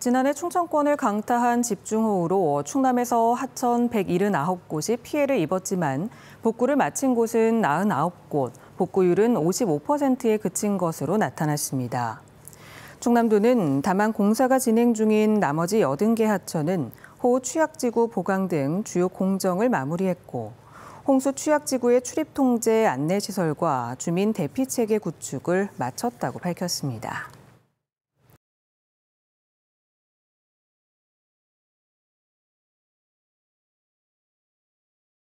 지난해 충청권을 강타한 집중호우로 충남에서 하천 179곳이 피해를 입었지만 복구를 마친 곳은 99곳, 복구율은 55%에 그친 것으로 나타났습니다. 충남도는 다만 공사가 진행 중인 나머지 80개 하천은 호우 취약지구 보강 등 주요 공정을 마무리했고 홍수 취약지구의 출입 통제 안내시설과 주민 대피체계 구축을 마쳤다고 밝혔습니다.